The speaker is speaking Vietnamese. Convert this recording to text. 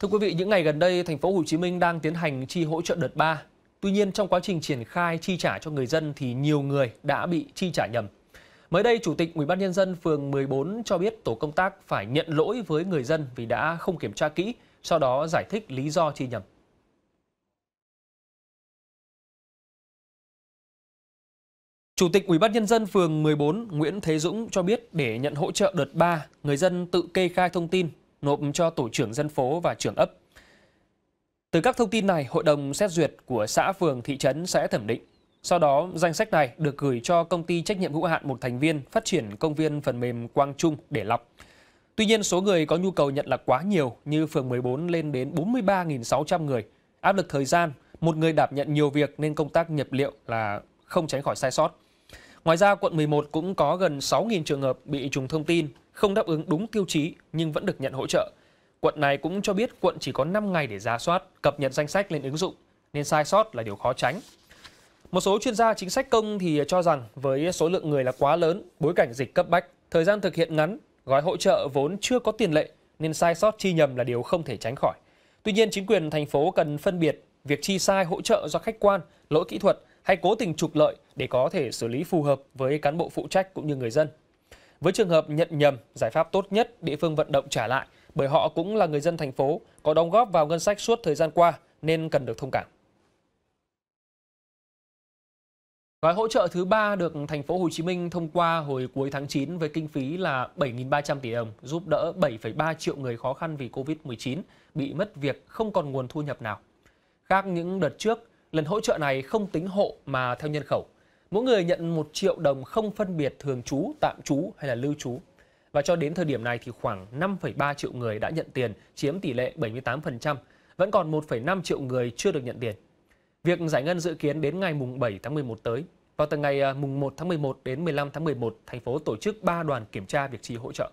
Thưa quý vị, những ngày gần đây, thành phố Hồ Chí Minh đang tiến hành chi hỗ trợ đợt 3. Tuy nhiên, trong quá trình triển khai chi trả cho người dân thì nhiều người đã bị chi trả nhầm. Mới đây, Chủ tịch Ủy ban nhân dân phường 14 cho biết tổ công tác phải nhận lỗi với người dân vì đã không kiểm tra kỹ, sau đó giải thích lý do chi nhầm. Chủ tịch Ủy ban nhân dân phường 14 Nguyễn Thế Dũng cho biết để nhận hỗ trợ đợt 3, người dân tự kê khai thông tin nộp cho tổ trưởng dân phố và trưởng ấp. Từ các thông tin này, hội đồng xét duyệt của xã phường thị trấn sẽ thẩm định. Sau đó, danh sách này được gửi cho công ty trách nhiệm hữu hạn một thành viên phát triển công viên phần mềm Quang Trung để lọc. Tuy nhiên, số người có nhu cầu nhận là quá nhiều như phường 14 lên đến 43.600 người. Áp lực thời gian, một người đảm nhận nhiều việc nên công tác nhập liệu là không tránh khỏi sai sót. Ngoài ra, quận 11 cũng có gần 6.000 trường hợp bị trùng thông tin không đáp ứng đúng tiêu chí nhưng vẫn được nhận hỗ trợ. Quận này cũng cho biết quận chỉ có 5 ngày để ra soát, cập nhật danh sách lên ứng dụng, nên sai sót là điều khó tránh. Một số chuyên gia chính sách công thì cho rằng với số lượng người là quá lớn, bối cảnh dịch cấp bách, thời gian thực hiện ngắn, gói hỗ trợ vốn chưa có tiền lệ nên sai sót chi nhầm là điều không thể tránh khỏi. Tuy nhiên, chính quyền thành phố cần phân biệt việc chi sai hỗ trợ do khách quan, lỗi kỹ thuật hay cố tình trục lợi để có thể xử lý phù hợp với cán bộ phụ trách cũng như người dân. Với trường hợp nhận nhầm, giải pháp tốt nhất địa phương vận động trả lại bởi họ cũng là người dân thành phố có đóng góp vào ngân sách suốt thời gian qua nên cần được thông cảm. Gói hỗ trợ thứ ba được thành phố Hồ Chí Minh thông qua hồi cuối tháng 9 với kinh phí là 7.300 tỷ đồng, giúp đỡ 7,3 triệu người khó khăn vì Covid-19 bị mất việc không còn nguồn thu nhập nào. Khác những đợt trước, lần hỗ trợ này không tính hộ mà theo nhân khẩu. Mỗi người nhận 1 triệu đồng không phân biệt thường trú, tạm trú hay là lưu trú. Và cho đến thời điểm này thì khoảng 5,3 triệu người đã nhận tiền, chiếm tỷ lệ 78%, vẫn còn 1,5 triệu người chưa được nhận tiền. Việc giải ngân dự kiến đến ngày mùng 7 tháng 11 tới. Vào từ ngày à, mùng 1 tháng 11 đến 15 tháng 11, thành phố tổ chức 3 đoàn kiểm tra việc chi hỗ trợ.